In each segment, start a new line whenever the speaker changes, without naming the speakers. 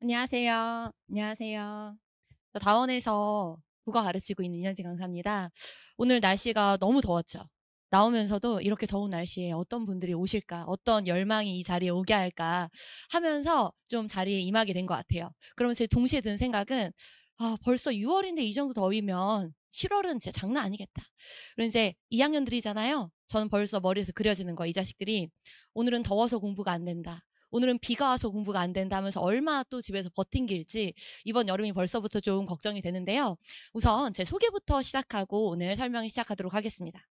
안녕하세요. 안녕하세요. 다원에서 국어 가르치고 있는 이현지 강사입니다. 오늘 날씨가 너무 더웠죠. 나오면서도 이렇게 더운 날씨에 어떤 분들이 오실까, 어떤 열망이 이 자리에 오게 할까 하면서 좀 자리에 임하게 된 것 같아요. 그러면서 동시에 든 생각은 아, 벌써 6월인데 이 정도 더위면 7월은 진짜 장난 아니겠다. 그리고 이제 2학년들이잖아요. 저는 벌써 머리에서 그려지는 거야. 이 자식들이 오늘은 더워서 공부가 안 된다. 오늘은 비가 와서 공부가 안 된다면서 얼마 또 집에서 버틴길지 이번 여름이 벌써부터 좀 걱정이 되는데요. 우선 제 소개부터 시작하고 오늘 설명이 시작하도록 하겠습니다.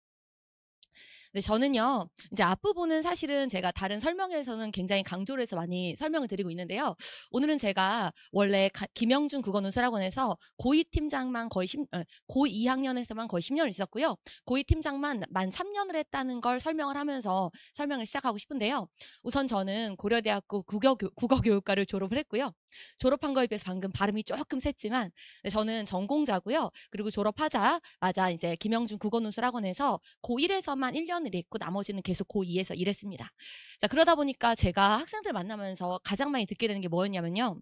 근데 저는요, 이제 앞부분은 사실은 제가 다른 설명에서는 굉장히 강조를 해서 많이 설명을 드리고 있는데요. 오늘은 제가 원래 가, 김영준 국어논술학원에서 고2 팀장만 거의 10, 어, 고2 학년에서만 거의 10년을 있었고요. 고2 팀장만 만 3년을 했다는 걸 설명을 하면서 설명을 시작하고 싶은데요. 우선 저는 고려대학교 국어, 교 국어교육과를 졸업을 했고요. 졸업한 거에 비해서 방금 발음이 조금 셌지만 네, 저는 전공자고요. 그리고 졸업하자마자 이제 김영준 국어논술학원에서 고1에서만 1년을 있고 나머지는 계속 고2에서 일했습니다. 자 그러다 보니까 제가 학생들 만나면서 가장 많이 듣게 되는 게 뭐였냐면요.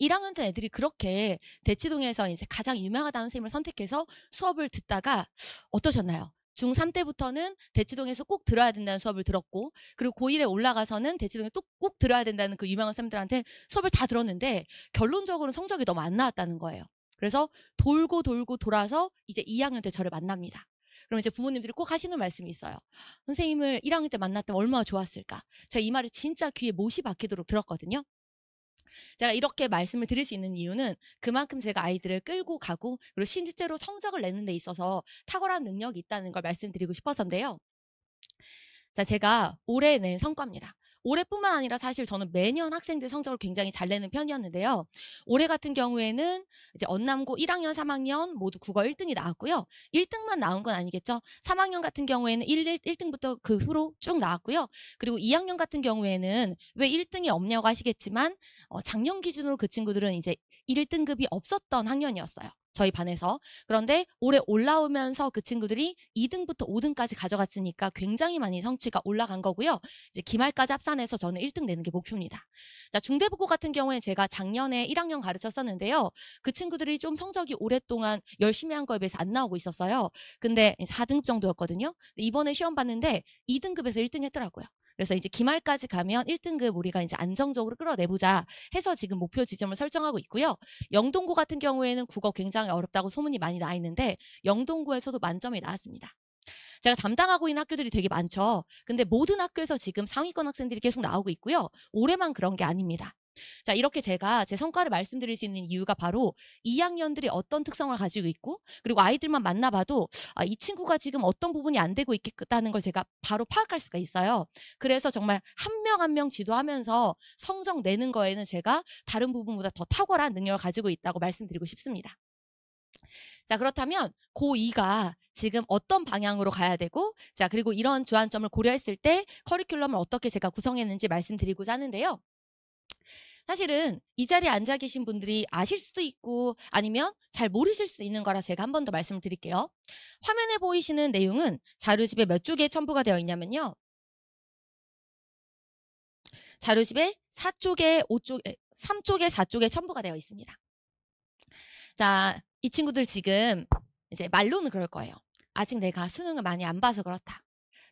1학년 때 애들이 그렇게 대치동에서 이제 가장 유명하다는 선생님을 선택해서 수업을 듣다가 어떠셨나요? 중3 때부터는 대치동에서 꼭 들어야 된다는 수업을 들었고 그리고 고1에 올라가서는 대치동에 또 꼭 들어야 된다는 그 유명한 쌤들한테 수업을 다 들었는데 결론적으로 성적이 너무 안 나왔다는 거예요. 그래서 돌고 돌고 돌아서 이제 2학년 때 저를 만납니다. 그럼 이제 부모님들이 꼭 하시는 말씀이 있어요. 선생님을 1학년 때 만났다면 얼마나 좋았을까. 제가 이 말을 진짜 귀에 못이 박히도록 들었거든요. 제가 이렇게 말씀을 드릴 수 있는 이유는 그만큼 제가 아이들을 끌고 가고 그리고 실제로 성적을 내는 데 있어서 탁월한 능력이 있다는 걸 말씀드리고 싶어서인데요. 자, 제가 올해 낸 성과입니다. 올해뿐만 아니라 사실 저는 매년 학생들 성적을 굉장히 잘 내는 편이었는데요. 올해 같은 경우에는 이제 언남고 1학년, 3학년 모두 국어 1등이 나왔고요. 1등만 나온 건 아니겠죠. 3학년 같은 경우에는 1, 1등부터 그 후로 쭉 나왔고요. 그리고 2학년 같은 경우에는 왜 1등이 없냐고 하시겠지만 어, 작년 기준으로 그 친구들은 이제 1등급이 없었던 학년이었어요. 저희 반에서. 그런데 올해 올라오면서 그 친구들이 2등부터 5등까지 가져갔으니까 굉장히 많이 성취가 올라간 거고요. 이제 기말까지 합산해서 저는 1등 내는 게 목표입니다. 자, 중대부고 같은 경우에 제가 작년에 1학년 가르쳤었는데요. 그 친구들이 좀 성적이 오랫동안 열심히 한 거에 비해서 안 나오고 있었어요. 근데 4등급 정도였거든요. 이번에 시험 봤는데 2등급에서 1등 했더라고요. 그래서 이제 기말까지 가면 1등급 우리가 이제 안정적으로 끌어내보자 해서 지금 목표 지점을 설정하고 있고요. 영동고 같은 경우에는 국어 굉장히 어렵다고 소문이 많이 나 있는데 영동고에서도 만점이 나왔습니다. 제가 담당하고 있는 학교들이 되게 많죠. 근데 모든 학교에서 지금 상위권 학생들이 계속 나오고 있고요. 올해만 그런 게 아닙니다. 자, 이렇게 제가 제 성과를 말씀드릴 수 있는 이유가 바로 2학년들이 어떤 특성을 가지고 있고 그리고 아이들만 만나봐도 아, 이 친구가 지금 어떤 부분이 안 되고 있겠다는 걸 제가 바로 파악할 수가 있어요. 그래서 정말 한명 한명 한 명 지도하면서 성적 내는 거에는 제가 다른 부분보다 더 탁월한 능력을 가지고 있다고 말씀드리고 싶습니다. 자, 그렇다면 고2가 지금 어떤 방향으로 가야 되고, 자, 그리고 이런 주안점을 고려했을 때 커리큘럼을 어떻게 제가 구성했는지 말씀드리고자 하는데요. 사실은 이 자리에 앉아 계신 분들이 아실 수도 있고 아니면 잘 모르실 수도 있는 거라 제가 한 번 더 말씀을 드릴게요. 화면에 보이시는 내용은 자료집에 몇 쪽에 첨부가 되어 있냐면요. 자료집에 4쪽에 5쪽에 3쪽에 4쪽에 첨부가 되어 있습니다. 자, 이 친구들 지금 이제 말로는 그럴 거예요. 아직 내가 수능을 많이 안 봐서 그렇다.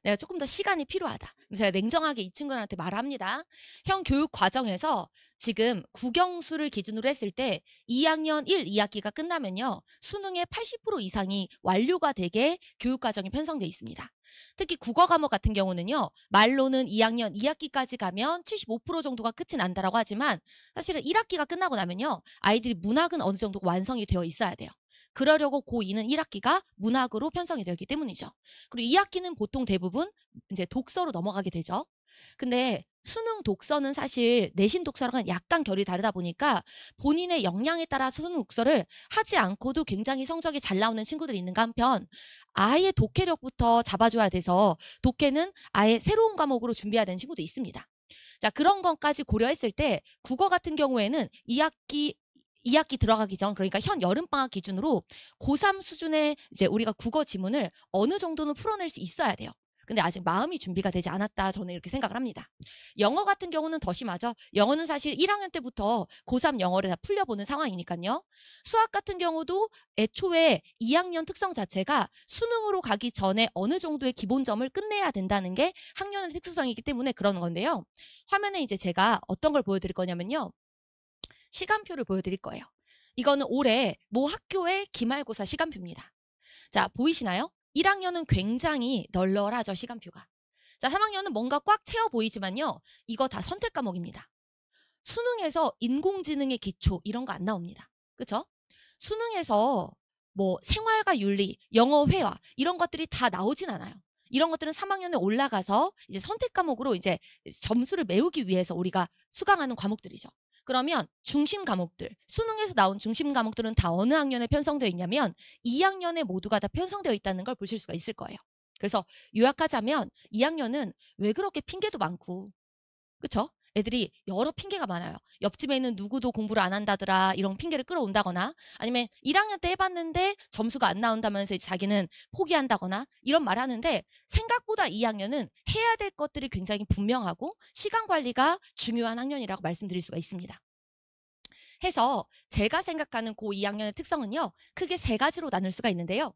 내가 조금 더 시간이 필요하다. 제가 냉정하게 이 친구한테 말합니다. 형 교육 과정에서 지금 국영수를 기준으로 했을 때 2학년 1, 2학기가 끝나면요. 수능의 80% 이상이 완료가 되게 교육 과정이 편성돼 있습니다. 특히 국어 과목 같은 경우는요. 말로는 2학년 2학기까지 가면 75% 정도가 끝이 난다라고 하지만 사실은 1학기가 끝나고 나면요. 아이들이 문학은 어느 정도 완성이 되어 있어야 돼요. 그러려고 고2는 1학기가 문학으로 편성이 되기 었 때문이죠. 그리고 2학기는 보통 대부분 이제 독서로 넘어가게 되죠. 근데 수능 독서는 사실 내신 독서랑은 약간 결이 다르다 보니까 본인의 역량에 따라 수능 독서를 하지 않고도 굉장히 성적이 잘 나오는 친구들이 있는가 한편 아예 독해력부터 잡아줘야 돼서 독해는 아예 새로운 과목으로 준비해야 되는 친구도 있습니다. 자, 그런 것까지 고려했을 때 국어 같은 경우에는 2학기 2학기 들어가기 전 그러니까 현 여름 방학 기준으로 고3 수준의 이제 우리가 국어 지문을 어느 정도는 풀어낼 수 있어야 돼요. 근데 아직 마음이 준비가 되지 않았다 저는 이렇게 생각을 합니다. 영어 같은 경우는 더 심하죠. 영어는 사실 1학년 때부터 고3 영어를 다 풀려보는 상황이니까요. 수학 같은 경우도 애초에 2학년 특성 자체가 수능으로 가기 전에 어느 정도의 기본점을 끝내야 된다는 게 학년의 특수성이기 때문에 그러는 건데요. 화면에 이제 제가 어떤 걸 보여드릴 거냐면요. 시간표를 보여드릴 거예요. 이거는 올해 모 학교의 기말고사 시간표입니다. 자, 보이시나요? 1학년은 굉장히 널널하죠, 시간표가. 자, 3학년은 뭔가 꽉 채워 보이지만요. 이거 다 선택 과목입니다. 수능에서 인공지능의 기초 이런 거 안 나옵니다. 그쵸 수능에서 뭐 생활과 윤리, 영어 회화 이런 것들이 다 나오진 않아요. 이런 것들은 3학년에 올라가서 이제 선택 과목으로 이제 점수를 메우기 위해서 우리가 수강하는 과목들이죠. 그러면 중심 과목들, 수능에서 나온 중심 과목들은 다 어느 학년에 편성되어 있냐면 2학년에 모두가 다 편성되어 있다는 걸 보실 수가 있을 거예요. 그래서 요약하자면 2학년은 왜 그렇게 핑계도 많고 그쵸? 애들이 여러 핑계가 많아요. 옆집에 있는 누구도 공부를 안 한다더라 이런 핑계를 끌어온다거나 아니면 1학년 때 해봤는데 점수가 안 나온다면서 자기는 포기한다거나 이런 말 하는데 생각보다 2학년은 해야 될 것들이 굉장히 분명하고 시간 관리가 중요한 학년이라고 말씀드릴 수가 있습니다. 해서 제가 생각하는 고 2학년의 특성은요 크게 세 가지로 나눌 수가 있는데요.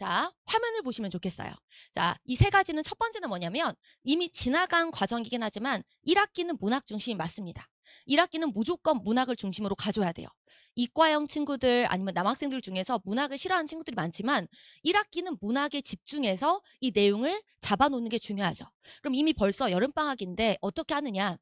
자, 화면을 보시면 좋겠어요. 자, 이 세 가지는 첫 번째는 뭐냐면 이미 지나간 과정이긴 하지만 1학기는 문학 중심이 맞습니다. 1학기는 무조건 문학을 중심으로 가져야 돼요. 이과형 친구들 아니면 남학생들 중에서 문학을 싫어하는 친구들이 많지만 1학기는 문학에 집중해서 이 내용을 잡아놓는 게 중요하죠. 그럼 이미 벌써 여름방학인데 어떻게 하느냐.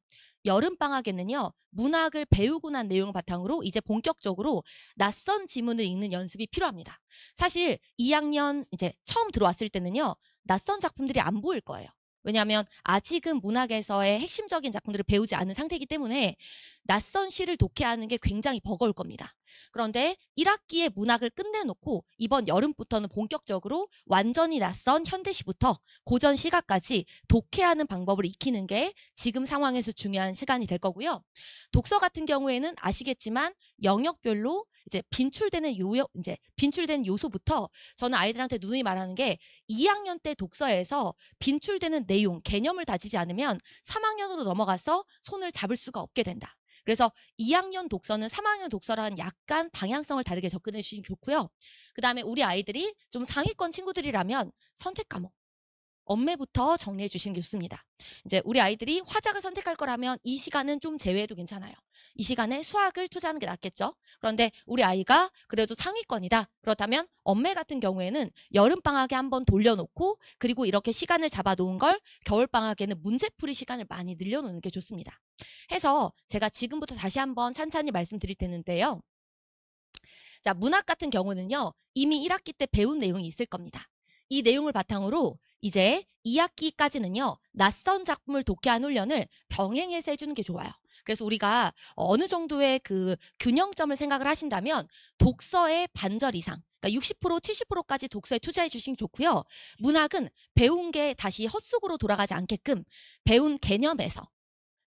여름방학에는요, 문학을 배우고 난 내용을 바탕으로 이제 본격적으로 낯선 지문을 읽는 연습이 필요합니다. 사실 2학년 이제 처음 들어왔을 때는요, 낯선 작품들이 안 보일 거예요. 왜냐하면 아직은 문학에서의 핵심적인 작품들을 배우지 않은 상태이기 때문에 낯선 시를 독해하는 게 굉장히 버거울 겁니다. 그런데 1학기에 문학을 끝내놓고 이번 여름부터는 본격적으로 완전히 낯선 현대시부터 고전 시가까지 독해하는 방법을 익히는 게 지금 상황에서 중요한 시간이 될 거고요. 독서 같은 경우에는 아시겠지만 영역별로 이제 빈출되는 요 이제 빈출된 요소부터 저는 아이들한테 누누이 말하는 게 2학년 때 독서에서 빈출되는 내용 개념을 다지지 않으면 3학년으로 넘어가서 손을 잡을 수가 없게 된다. 그래서 2학년 독서는 3학년 독서랑 약간 방향성을 다르게 접근해 주시면 좋고요. 그 다음에 우리 아이들이 좀 상위권 친구들이라면 선택 과목, 엄매부터 정리해 주시는 게 좋습니다. 이제 우리 아이들이 화작을 선택할 거라면 이 시간은 좀 제외해도 괜찮아요. 이 시간에 수학을 투자하는 게 낫겠죠. 그런데 우리 아이가 그래도 상위권이다. 그렇다면 엄매 같은 경우에는 여름방학에 한번 돌려놓고 그리고 이렇게 시간을 잡아놓은 걸 겨울방학에는 문제풀이 시간을 많이 늘려놓는 게 좋습니다. 해서 제가 지금부터 다시 한번 찬찬히 말씀드릴 테는데요 자, 문학 같은 경우는요. 이미 1학기 때 배운 내용이 있을 겁니다. 이 내용을 바탕으로 이제 2학기까지는요. 낯선 작품을 독해한 훈련을 병행해서 해주는 게 좋아요. 그래서 우리가 어느 정도의 그 균형점을 생각을 하신다면 독서의 반절 이상 그러니까 60% 70%까지 독서에 투자해 주시면 좋고요. 문학은 배운 게 다시 헛속으로 돌아가지 않게끔 배운 개념에서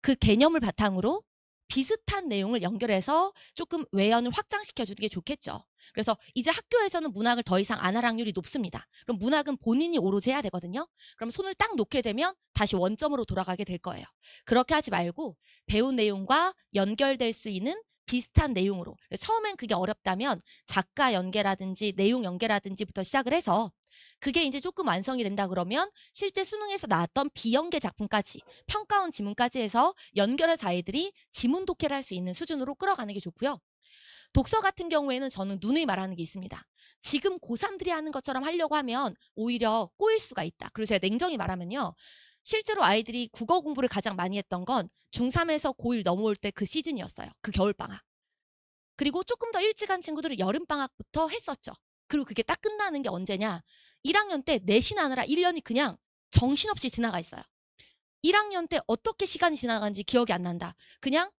그 개념을 바탕으로 비슷한 내용을 연결해서 조금 외연을 확장시켜 주는 게 좋겠죠. 그래서 이제 학교에서는 문학을 더 이상 안 할 확률이 높습니다. 그럼 문학은 본인이 오로지 해야 되거든요. 그럼 손을 딱 놓게 되면 다시 원점으로 돌아가게 될 거예요. 그렇게 하지 말고 배운 내용과 연결될 수 있는 비슷한 내용으로 처음엔 그게 어렵다면 작가 연계라든지 내용 연계라든지부터 시작을 해서 그게 이제 조금 완성이 된다 그러면 실제 수능에서 나왔던 비연계 작품까지 평가원 지문까지 해서 연결해서 아이들이 지문 독해를 할 수 있는 수준으로 끌어가는 게 좋고요. 독서 같은 경우에는 저는 눈을 말하는 게 있습니다. 지금 고3들이 하는 것처럼 하려고 하면 오히려 꼬일 수가 있다. 그래서 제가 냉정히 말하면요. 실제로 아이들이 국어 공부를 가장 많이 했던 건 중3에서 고1 넘어올 때 그 시즌이었어요. 그 겨울방학. 그리고 조금 더 일찍 한 친구들은 여름방학부터 했었죠. 그리고 그게 딱 끝나는 게 언제냐. 1학년 때 내신하느라 1년이 그냥 정신없이 지나가 있어요. 1학년 때 어떻게 시간이 지나간지 기억이 안 난다. 그냥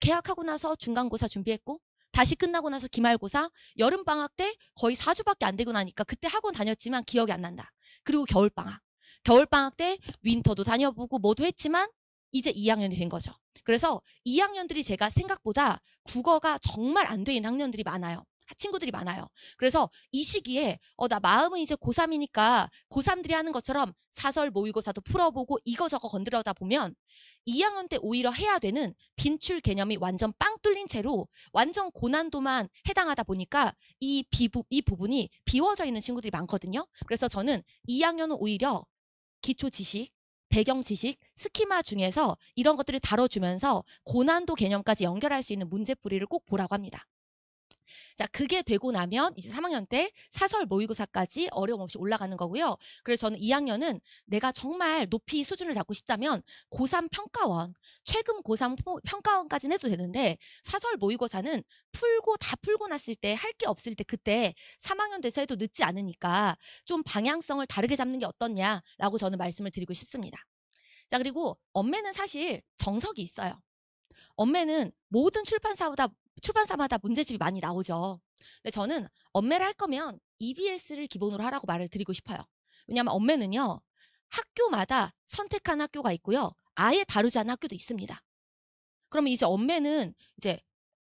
개학하고 나서 중간고사 준비했고 다시 끝나고 나서 기말고사, 여름방학 때 거의 4주밖에 안 되고 나니까 그때 학원 다녔지만 기억이 안 난다. 그리고 겨울방학. 겨울방학 때 윈터도 다녀보고 뭐도 했지만 이제 2학년이 된 거죠. 그래서 2학년들이 제가 생각보다 국어가 정말 안돼 있는 학년들이 많아요. 친구들이 많아요. 그래서 이 시기에 어, 나 마음은 이제 고3이니까 고3들이 하는 것처럼 사설 모의고사도 풀어보고 이거저거 건드려다 보면 2학년 때 오히려 해야 되는 빈출 개념이 완전 빵 뚫린 채로 완전 고난도만 해당하다 보니까 이, 비부, 이 부분이 비워져 있는 친구들이 많거든요. 그래서 저는 2학년은 오히려 기초 지식, 배경 지식, 스키마 중에서 이런 것들을 다뤄주면서 고난도 개념까지 연결할 수 있는 문제풀이를 꼭 보라고 합니다. 자, 그게 되고 나면 이제 3학년 때 사설 모의고사까지 어려움 없이 올라가는 거고요. 그래서 저는 2학년은 내가 정말 높이 수준을 잡고 싶다면 고3 평가원, 최근 고3 평가원까지는 해도 되는데 사설 모의고사는 풀고 다 풀고 났을 때 할 게 없을 때 그때 3학년 돼서 해도 늦지 않으니까 좀 방향성을 다르게 잡는 게 어떻냐라고 저는 말씀을 드리고 싶습니다. 자, 그리고 엄매는 사실 정석이 있어요. 엄매는 모든 출판사보다 출판사마다 문제집이 많이 나오죠. 근데 저는 엄매를 할 거면 EBS를 기본으로 하라고 말을 드리고 싶어요. 왜냐하면 엄매는요. 학교마다 선택한 학교가 있고요. 아예 다루지 않은 학교도 있습니다. 그러면 이제 엄매는 이제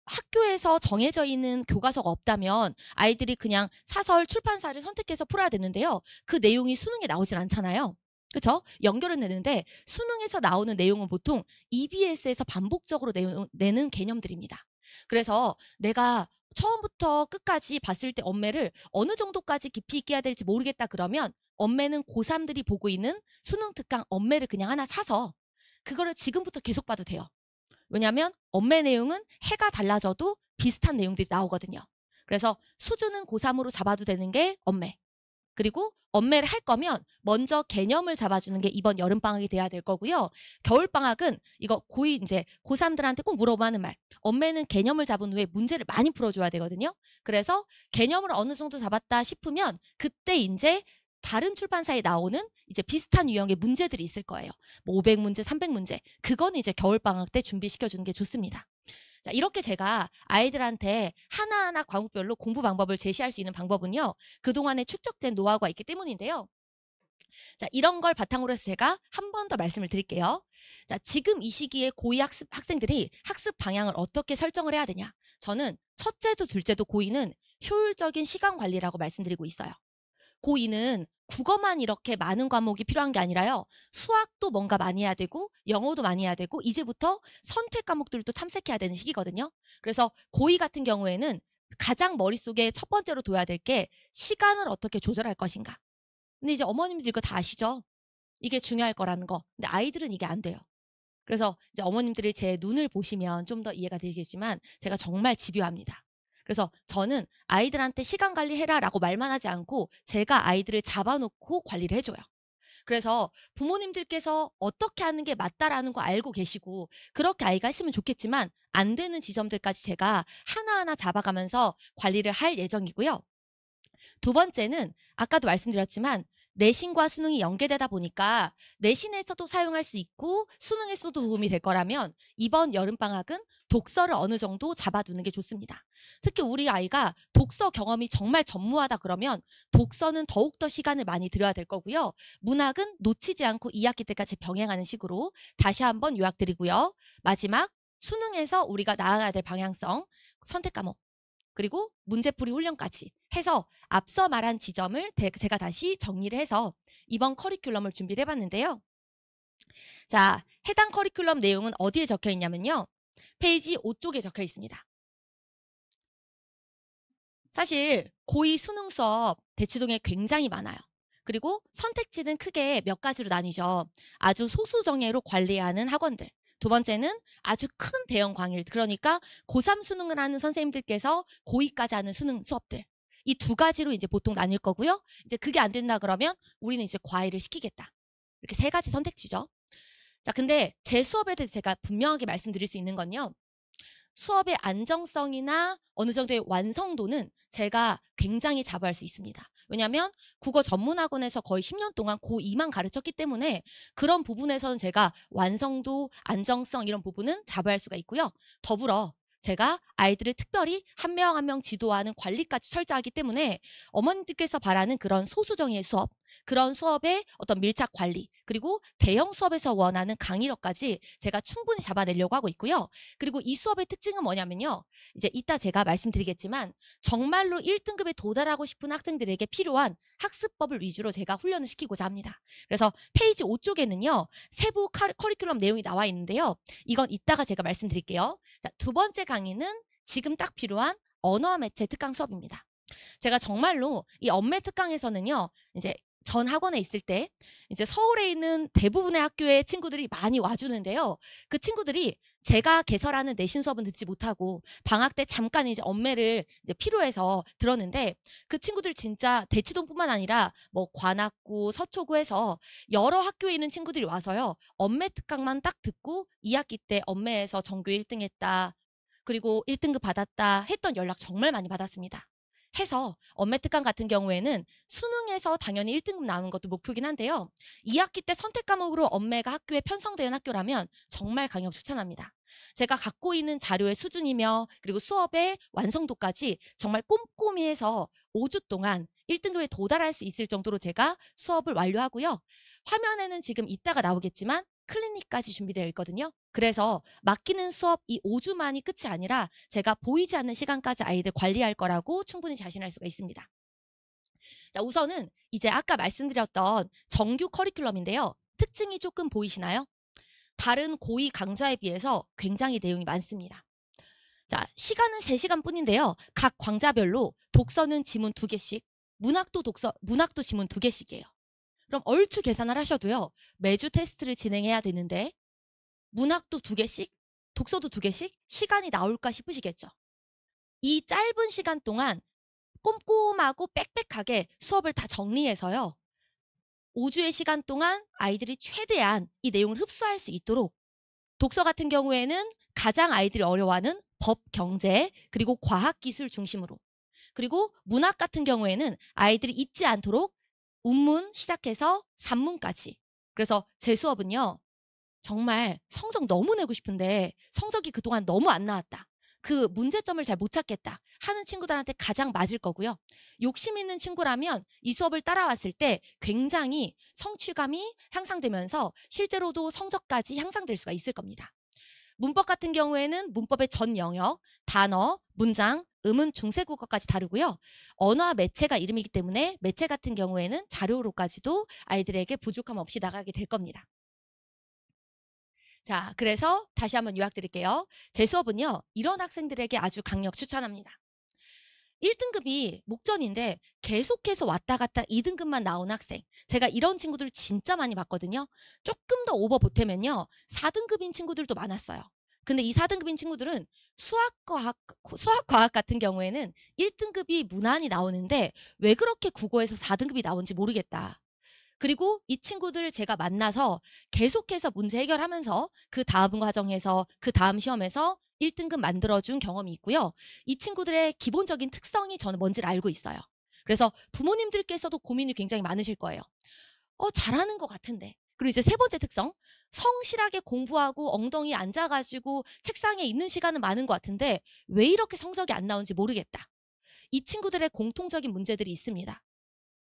학교에서 정해져 있는 교과서가 없다면 아이들이 그냥 사설 출판사를 선택해서 풀어야 되는데요. 그 내용이 수능에 나오진 않잖아요. 그렇죠? 연결은 되는데 수능에서 나오는 내용은 보통 EBS에서 반복적으로 내용, 내는 개념들입니다. 그래서 내가 처음부터 끝까지 봤을 때 엄매를 어느 정도까지 깊이 있게 해야 될지 모르겠다 그러면 엄매는 고3들이 보고 있는 수능 특강 엄매를 그냥 하나 사서 그거를 지금부터 계속 봐도 돼요. 왜냐하면 엄매 내용은 해가 달라져도 비슷한 내용들이 나오거든요. 그래서 수준은 고3으로 잡아도 되는 게 엄매. 그리고 엄매를 할 거면 먼저 개념을 잡아주는 게 이번 여름방학이 돼야 될 거고요. 겨울방학은 이거 고이 이제 고3들한테 꼭 물어보는 말. 엄매는 개념을 잡은 후에 문제를 많이 풀어줘야 되거든요. 그래서 개념을 어느 정도 잡았다 싶으면 그때 이제 다른 출판사에 나오는 이제 비슷한 유형의 문제들이 있을 거예요. 뭐 500문제, 300문제. 그건 이제 겨울방학 때 준비시켜주는 게 좋습니다. 자, 이렇게 제가 아이들한테 하나하나 과목별로 공부 방법을 제시할 수 있는 방법은요. 그동안에 축적된 노하우가 있기 때문인데요. 자, 이런 걸 바탕으로 해서 제가 한 번 더 말씀을 드릴게요. 자, 지금 이 시기에 고이 학습 학생들이 학습 방향을 어떻게 설정을 해야 되냐? 저는 첫째도 둘째도 고이는 효율적인 시간 관리라고 말씀드리고 있어요. 고이는 국어만 이렇게 많은 과목이 필요한 게 아니라요. 수학도 뭔가 많이 해야 되고 영어도 많이 해야 되고 이제부터 선택 과목들도 탐색해야 되는 시기거든요. 그래서 고2 같은 경우에는 가장 머릿속에 첫 번째로 둬야 될 게 시간을 어떻게 조절할 것인가. 근데 이제 어머님들 이거 다 아시죠? 이게 중요할 거라는 거. 근데 아이들은 이게 안 돼요. 그래서 이제 어머님들이 제 눈을 보시면 좀 더 이해가 되시겠지만 제가 정말 집요합니다. 그래서 저는 아이들한테 시간 관리해라라고 말만 하지 않고 제가 아이들을 잡아놓고 관리를 해줘요. 그래서 부모님들께서 어떻게 하는 게 맞다라는 거 알고 계시고 그렇게 아이가 했으면 좋겠지만 안 되는 지점들까지 제가 하나하나 잡아가면서 관리를 할 예정이고요. 두 번째는 아까도 말씀드렸지만 내신과 수능이 연계되다 보니까 내신에서도 사용할 수 있고 수능에서도 도움이 될 거라면 이번 여름방학은 독서를 어느 정도 잡아두는 게 좋습니다. 특히 우리 아이가 독서 경험이 정말 전무하다 그러면 독서는 더욱더 시간을 많이 들여야 될 거고요. 문학은 놓치지 않고 2학기 때까지 병행하는 식으로 다시 한번 요약드리고요. 마지막 수능에서 우리가 나아가야 될 방향성, 선택 과목, 그리고 문제풀이 훈련까지 해서 앞서 말한 지점을 제가 다시 정리를 해서 이번 커리큘럼을 준비를 해봤는데요. 자, 해당 커리큘럼 내용은 어디에 적혀 있냐면요. 페이지 5쪽에 적혀 있습니다. 사실 고이 수능 수업 대치동에 굉장히 많아요. 그리고 선택지는 크게 몇 가지로 나뉘죠. 아주 소수 정예로 관리하는 학원들. 두 번째는 아주 큰 대형 광일. 그러니까 고3 수능을 하는 선생님들께서 고2까지 하는 수능 수업들. 이 두 가지로 이제 보통 나뉠 거고요. 이제 그게 안 된다 그러면 우리는 이제 과외를 시키겠다. 이렇게 세 가지 선택지죠. 자, 근데 제 수업에 대해서 제가 분명하게 말씀드릴 수 있는 건요. 수업의 안정성이나 어느 정도의 완성도는 제가 굉장히 자부할 수 있습니다. 왜냐하면 국어 전문학원에서 거의 10년 동안 고2만 가르쳤기 때문에 그런 부분에서는 제가 완성도, 안정성 이런 부분은 자부할 수가 있고요. 더불어 제가 아이들을 특별히 한 명 한명 한명 지도하는 관리까지 철저하기 때문에 어머님들께서 바라는 그런 소수정의 수업, 그런 수업의 어떤 밀착 관리 그리고 대형 수업에서 원하는 강의력까지 제가 충분히 잡아내려고 하고 있고요. 그리고 이 수업의 특징은 뭐냐면요. 이제 이따 제가 말씀드리겠지만 정말로 1등급에 도달하고 싶은 학생들에게 필요한 학습법을 위주로 제가 훈련을 시키고자 합니다. 그래서 페이지 5쪽에는요. 세부 커리큘럼 내용이 나와 있는데요. 이건 이따가 제가 말씀드릴게요. 자, 두 번째 강의는 지금 딱 필요한 언어와 매체 특강 수업입니다. 제가 정말로 이 엄매 특강에서는요, 이제 전 학원에 있을 때 이제 서울에 있는 대부분의 학교에 친구들이 많이 와주는데요. 그 친구들이 제가 개설하는 내신 수업은 듣지 못하고 방학 때 잠깐 이제 엄매를 이제 필요해서 들었는데 그 친구들 진짜 대치동뿐만 아니라 뭐 관악구, 서초구에서 여러 학교에 있는 친구들이 와서요. 엄매 특강만 딱 듣고 2학기 때 엄매에서 전교 1등 했다. 그리고 1등급 받았다 했던 연락 정말 많이 받았습니다. 해서 엄매특강 같은 경우에는 수능에서 당연히 1등급 나오는 것도 목표긴 한데요. 2학기 때 선택 과목으로 엄매가 학교에 편성된 학교라면 정말 강력 추천합니다. 제가 갖고 있는 자료의 수준이며 그리고 수업의 완성도까지 정말 꼼꼼히 해서 5주 동안 1등급에 도달할 수 있을 정도로 제가 수업을 완료하고요. 화면에는 지금 이따가 나오겠지만 클리닉까지 준비되어 있거든요. 그래서 맡기는 수업 이 5주만이 끝이 아니라 제가 보이지 않는 시간까지 아이들 관리할 거라고 충분히 자신할 수가 있습니다. 자, 우선은 이제 아까 말씀드렸던 정규 커리큘럼인데요. 특징이 조금 보이시나요? 다른 고위 강좌에 비해서 굉장히 내용이 많습니다. 자, 시간은 3시간 뿐인데요. 각 강좌별로 독서는 지문 2개씩, 문학도 독서, 문학도 지문 2개씩이에요. 그럼 얼추 계산을 하셔도요. 매주 테스트를 진행해야 되는데 문학도 두 개씩, 독서도 두 개씩 시간이 나올까 싶으시겠죠. 이 짧은 시간 동안 꼼꼼하고 빽빽하게 수업을 다 정리해서요. 5주의 시간 동안 아이들이 최대한 이 내용을 흡수할 수 있도록 독서 같은 경우에는 가장 아이들이 어려워하는 법, 경제, 그리고 과학 기술 중심으로 그리고 문학 같은 경우에는 아이들이 잊지 않도록 운문 시작해서 산문까지. 그래서 제 수업은요. 정말 성적 너무 내고 싶은데 성적이 그동안 너무 안 나왔다. 그 문제점을 잘 못 찾겠다 하는 친구들한테 가장 맞을 거고요. 욕심 있는 친구라면 이 수업을 따라왔을 때 굉장히 성취감이 향상되면서 실제로도 성적까지 향상될 수가 있을 겁니다. 문법 같은 경우에는 문법의 전 영역, 단어, 문장, 음은 중세국어까지 다르고요. 언어와 매체가 이름이기 때문에 매체 같은 경우에는 자료로까지도 아이들에게 부족함 없이 나가게 될 겁니다. 자, 그래서 다시 한번 요약드릴게요. 제 수업은요, 이런 학생들에게 아주 강력 추천합니다. 1등급이 목전인데 계속해서 왔다 갔다 2등급만 나온 학생. 제가 이런 친구들 진짜 많이 봤거든요. 조금 더 오버 보태면요. 4등급인 친구들도 많았어요. 근데 이 4등급인 친구들은 수학과학, 수학과학 같은 경우에는 1등급이 무난히 나오는데 왜 그렇게 국어에서 4등급이 나온지 모르겠다. 그리고 이 친구들을 제가 만나서 계속해서 문제 해결하면서 그 다음 과정에서 그 다음 시험에서 1등급 만들어준 경험이 있고요. 이 친구들의 기본적인 특성이 저는 뭔지를 알고 있어요. 그래서 부모님들께서도 고민이 굉장히 많으실 거예요. 어, 잘하는 것 같은데 그리고 이제 세 번째 특성 성실하게 공부하고 엉덩이 앉아가지고 책상에 있는 시간은 많은 것 같은데 왜 이렇게 성적이 안 나온지 모르겠다. 이 친구들의 공통적인 문제들이 있습니다.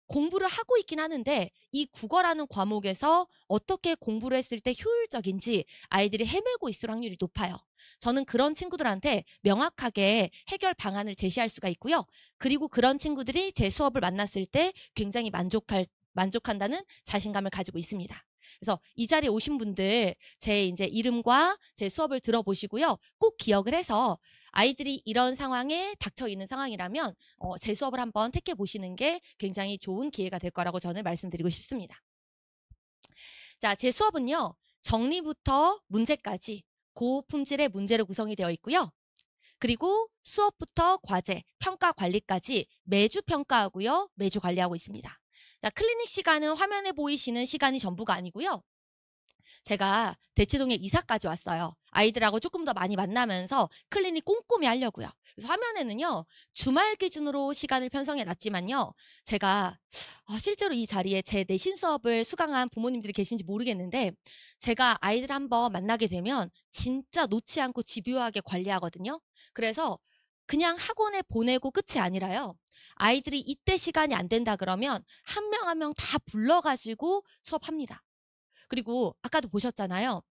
공부를 하고 있긴 하는데 이 국어라는 과목에서 어떻게 공부를 했을 때 효율적인지 아이들이 헤매고 있을 확률이 높아요. 저는 그런 친구들한테 명확하게 해결 방안을 제시할 수가 있고요. 그리고 그런 친구들이 제 수업을 만났을 때 굉장히 만족할 만족한다는 자신감을 가지고 있습니다. 그래서 이 자리에 오신 분들 제 이제 이름과 제 수업을 들어보시고요. 꼭 기억을 해서 아이들이 이런 상황에 닥쳐 있는 상황이라면 어, 제 수업을 한번 택해 보시는 게 굉장히 좋은 기회가 될 거라고 저는 말씀드리고 싶습니다. 자, 제 수업은요. 정리부터 문제까지 고품질의 문제로 구성이 되어 있고요. 그리고 수업부터 과제, 평가 관리까지 매주 평가하고요. 매주 관리하고 있습니다. 자, 클리닉 시간은 화면에 보이시는 시간이 전부가 아니고요. 제가 대치동에 이사까지 왔어요. 아이들하고 조금 더 많이 만나면서 클리닉 꼼꼼히 하려고요. 그래서 화면에는요, 주말 기준으로 시간을 편성해 놨지만요, 제가 아, 실제로 이 자리에 제 내신 수업을 수강한 부모님들이 계신지 모르겠는데, 제가 아이들 한번 만나게 되면 진짜 놓지 않고 집요하게 관리하거든요. 그래서 그냥 학원에 보내고 끝이 아니라요. 아이들이 이때 시간이 안 된다 그러면 한 명 한 명 다 불러가지고 수업합니다. 그리고 아까도 보셨잖아요.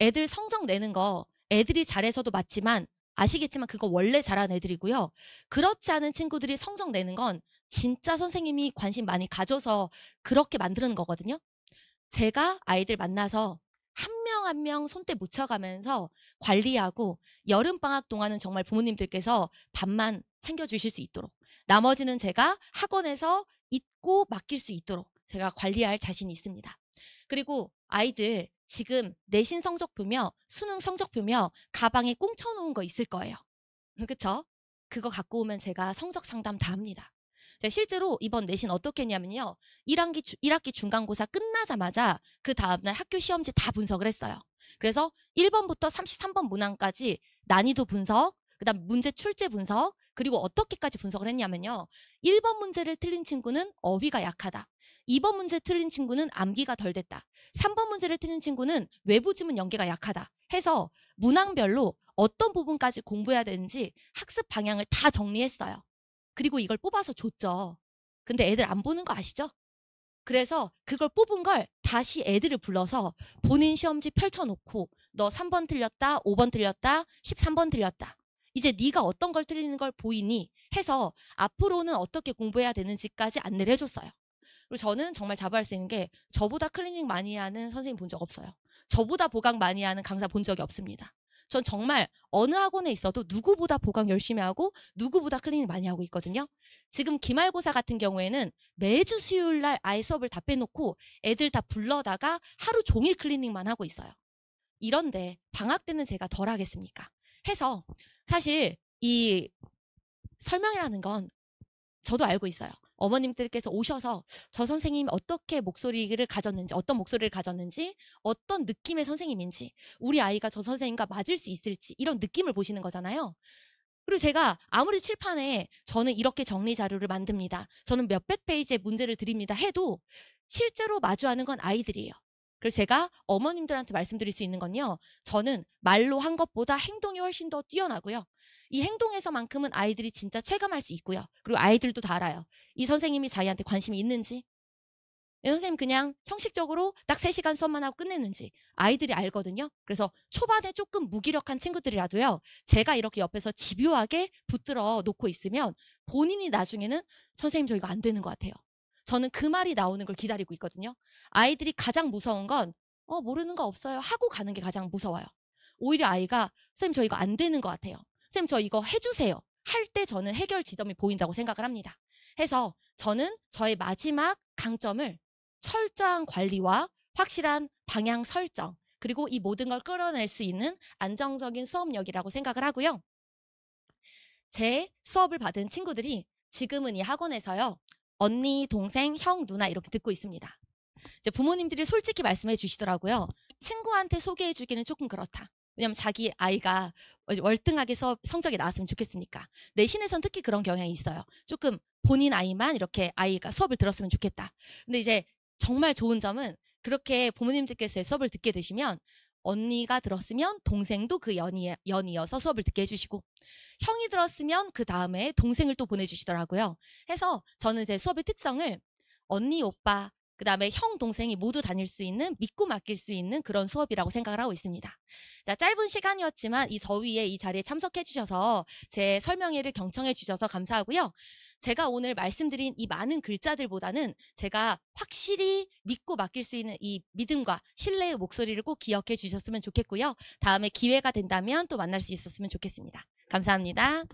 애들 성적 내는 거 애들이 잘해서도 맞지만 아시겠지만 그거 원래 잘한 애들이고요. 그렇지 않은 친구들이 성적 내는 건 진짜 선생님이 관심 많이 가져서 그렇게 만드는 거거든요. 제가 아이들 만나서 한 명 한 명 손때 묻혀가면서 관리하고 여름방학 동안은 정말 부모님들께서 밥만 챙겨주실 수 있도록 나머지는 제가 학원에서 잊고 맡길 수 있도록 제가 관리할 자신이 있습니다. 그리고 아이들 지금 내신 성적표며 수능 성적표며 가방에 꽁쳐놓은 거 있을 거예요. 그쵸? 그거 갖고 오면 제가 성적 상담 다 합니다. 실제로 이번 내신 어떻게 했냐면요. 1학기, 1학기 중간고사 끝나자마자 그 다음날 학교 시험지 다 분석을 했어요. 그래서 1번부터 33번 문항까지 난이도 분석, 그 다음 문제 출제 분석, 그리고 어떻게까지 분석을 했냐면요. 1번 문제를 틀린 친구는 어휘가 약하다. 2번 문제 틀린 친구는 암기가 덜 됐다. 3번 문제를 틀린 친구는 외부 지문 연계가 약하다. 해서 문항별로 어떤 부분까지 공부해야 되는지 학습 방향을 다 정리했어요. 그리고 이걸 뽑아서 줬죠. 근데 애들 안 보는 거 아시죠? 그래서 그걸 뽑은 걸 다시 애들을 불러서 본인 시험지 펼쳐놓고 너 3번 틀렸다, 5번 틀렸다, 13번 틀렸다. 이제 네가 어떤 걸 틀리는 걸 보이니 해서 앞으로는 어떻게 공부해야 되는지까지 안내를 해줬어요. 그리고 저는 정말 자부할 수 있는 게 저보다 클리닝 많이 하는 선생님 본 적 없어요. 저보다 보강 많이 하는 강사 본 적이 없습니다. 전 정말 어느 학원에 있어도 누구보다 보강 열심히 하고 누구보다 클리닝 많이 하고 있거든요. 지금 기말고사 같은 경우에는 매주 수요일 날 아이 수업을 다 빼놓고 애들 다 불러다가 하루 종일 클리닝만 하고 있어요. 이런데 방학 때는 제가 덜 하겠습니까? 해서 사실 이 설명이라는 건 저도 알고 있어요. 어머님들께서 오셔서 저 선생님 어떻게 목소리를 가졌는지 어떤 목소리를 가졌는지 어떤 느낌의 선생님인지 우리 아이가 저 선생님과 맞을 수 있을지 이런 느낌을 보시는 거잖아요. 그리고 제가 아무리 칠판에 저는 이렇게 정리 자료를 만듭니다. 저는 몇백 페이지의 문제를 드립니다 해도 실제로 마주하는 건 아이들이에요. 그래서 제가 어머님들한테 말씀드릴 수 있는 건요. 저는 말로 한 것보다 행동이 훨씬 더 뛰어나고요. 이 행동에서만큼은 아이들이 진짜 체감할 수 있고요. 그리고 아이들도 다 알아요. 이 선생님이 자기한테 관심이 있는지, 선생님 그냥 형식적으로 딱 3시간 수업만 하고 끝냈는지 아이들이 알거든요. 그래서 초반에 조금 무기력한 친구들이라도요. 제가 이렇게 옆에서 집요하게 붙들어 놓고 있으면 본인이 나중에는 선생님 저희가 안 되는 것 같아요. 저는 그 말이 나오는 걸 기다리고 있거든요. 아이들이 가장 무서운 건 어, 모르는 거 없어요. 하고 가는 게 가장 무서워요. 오히려 아이가 선생님 저 이거 안 되는 것 같아요. 선생님 저 이거 해주세요. 할 때 저는 해결 지점이 보인다고 생각을 합니다. 해서 저는 저의 마지막 강점을 철저한 관리와 확실한 방향 설정 그리고 이 모든 걸 끌어낼 수 있는 안정적인 수업력이라고 생각을 하고요. 제 수업을 받은 친구들이 지금은 이 학원에서요. 언니, 동생, 형, 누나 이렇게 듣고 있습니다. 이제 부모님들이 솔직히 말씀해 주시더라고요. 친구한테 소개해 주기는 조금 그렇다. 왜냐면 자기 아이가 월등하게 수업 성적이 나왔으면 좋겠으니까. 내신에선 특히 그런 경향이 있어요. 조금 본인 아이만 이렇게 아이가 수업을 들었으면 좋겠다. 근데 이제 정말 좋은 점은 그렇게 부모님들께서 수업을 듣게 되시면 언니가 들었으면 동생도 그 연이, 연이어서 수업을 듣게 해주시고 형이 들었으면 그 다음에 동생을 또 보내주시더라고요. 해서 저는 제 수업의 특성을 언니, 오빠, 그 다음에 형, 동생이 모두 다닐 수 있는 믿고 맡길 수 있는 그런 수업이라고 생각을 하고 있습니다. 자, 짧은 시간이었지만 이 더위에 이 자리에 참석해 주셔서 제 설명회를 경청해 주셔서 감사하고요. 제가 오늘 말씀드린 이 많은 글자들보다는 제가 확실히 믿고 맡길 수 있는 이 믿음과 신뢰의 목소리를 꼭 기억해 주셨으면 좋겠고요. 다음에 기회가 된다면 또 만날 수 있었으면 좋겠습니다. 감사합니다.